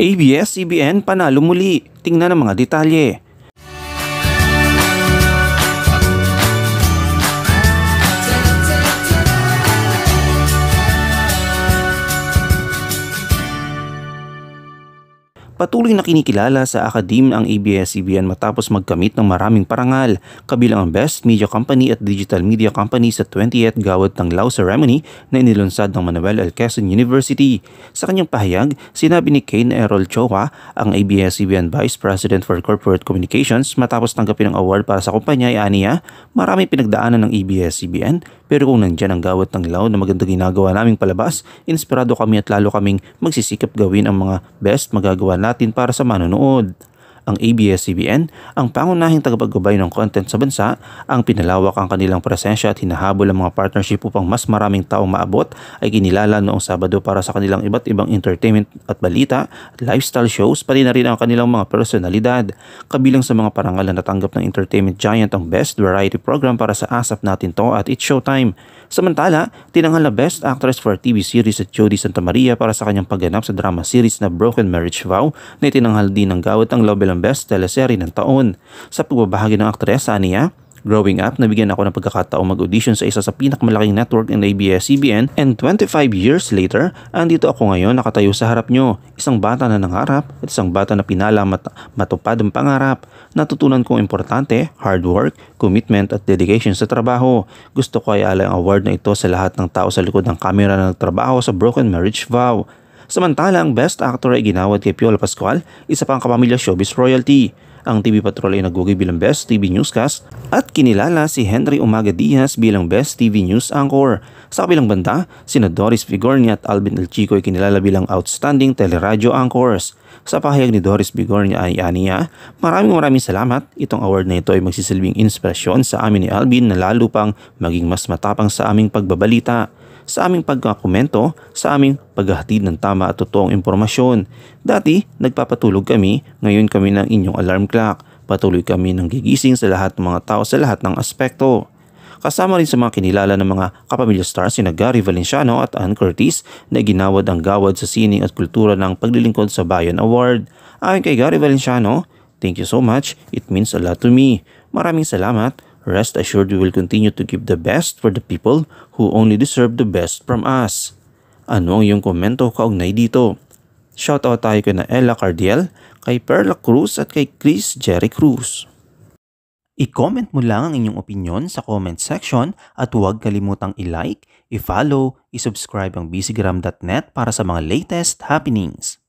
ABS-CBN panalo muli. Tingnan ang mga detalye. Patuloy na kinikilala sa akadim ang ABS-CBN matapos magkamit ng maraming parangal, kabilang ang Best Media Company at Digital Media Company sa 20th Gawad ng Lao Ceremony na inilunsad ng Manuel L. Quezon University. Sa kanyang pahayag, sinabi ni Kane Errol Chowa, ang ABS-CBN Vice President for Corporate Communications matapos tanggapin ang award para sa kumpanya ay aniya, marami pinagdaanan ng ABS-CBN pero kung nandyan ang gawat ng law na maganda ginagawa naming palabas, inspirado kami at lalo kaming magsisikap gawin ang mga best magagawa natin para sa manonood ang ABS-CBN ang pangunahing tagapaggabay ng content sa bansa, ang pinalawak ang kanilang presensya at hinahabol ang mga partnership upang mas maraming taong maabot ay kinilala noong Sabado para sa kanilang iba't ibang entertainment at balita at lifestyle shows pati na rin ang kanilang mga personalidad. Kabilang sa mga parangal na natanggap ng entertainment giant ang Best Variety Program para sa ASAP natin to at It's Showtime. Samantala, tinanghal na Best Actress for TV Series at Jody Santa Maria para sa kanyang pagganap sa drama series na Broken Marriage Vow na itinanghal din ng gawat ang Love ng Best Teleserye ng taon. Sa pagbabahagi ng aktresa niya, Growing up, nabigyan ako ng pagkakataong mag-audition sa isa sa pinakamalaking network ng ABS-CBN and 25 years later, andito ako ngayon nakatayo sa harap nyo. Isang bata na nangarap at isang bata na pinala mat matupad ang pangarap. Natutunan kong importante, hard work, commitment at dedication sa trabaho. Gusto ko ay alay ang award na ito sa lahat ng tao sa likod ng kamera na nagtrabaho sa Broken Marriage Vow. Samantalang Best Actor ay ginawad kay Piola Pascual, isa pang kapamilya showbiz royalty. Ang TV Patrol ay nagwagi bilang Best TV Newscast at kinilala si Henry Umaga Diaz bilang Best TV News Anchor. Sa kabilang banda, sina Doris Bigornia at Alvin El Chico ay kinilala bilang Outstanding Teleradyo Anchors. Sa pahayag ni Doris Bigornia ay aniya, maraming maraming salamat. Itong award na ito ay magsisilbing inspirasyon sa amin ni Alvin na lalo pang maging mas matapang sa aming pagbabalita sa aming pagkakomento, sa aming paghahatid ng tama at totoong impormasyon. Dati, nagpapatulog kami, ngayon kami ng inyong alarm clock. Patuloy kami ng gigising sa lahat ng mga tao sa lahat ng aspekto. Kasama rin sa mga kinilala ng mga kapamilya stars si Gary Valenciano at Ann Curtis na ginawad ang gawad sa sining at kultura ng paglilingkod sa Bayan Award. Ayon kay Gary Valenciano, Thank you so much. It means a lot to me. Maraming salamat Rest assured we will continue to give the best for the people who only deserve the best from us. Ano ang iyong komento kaugnay dito? Shoutout tayo kay na Ella Cardiel, kay Perla Cruz at kay Chris Jerry Cruz. I-comment mo lang ang inyong opinion sa comment section at huwag kalimutang i-like, i-follow, i-subscribe ang busygram.net para sa mga latest happenings.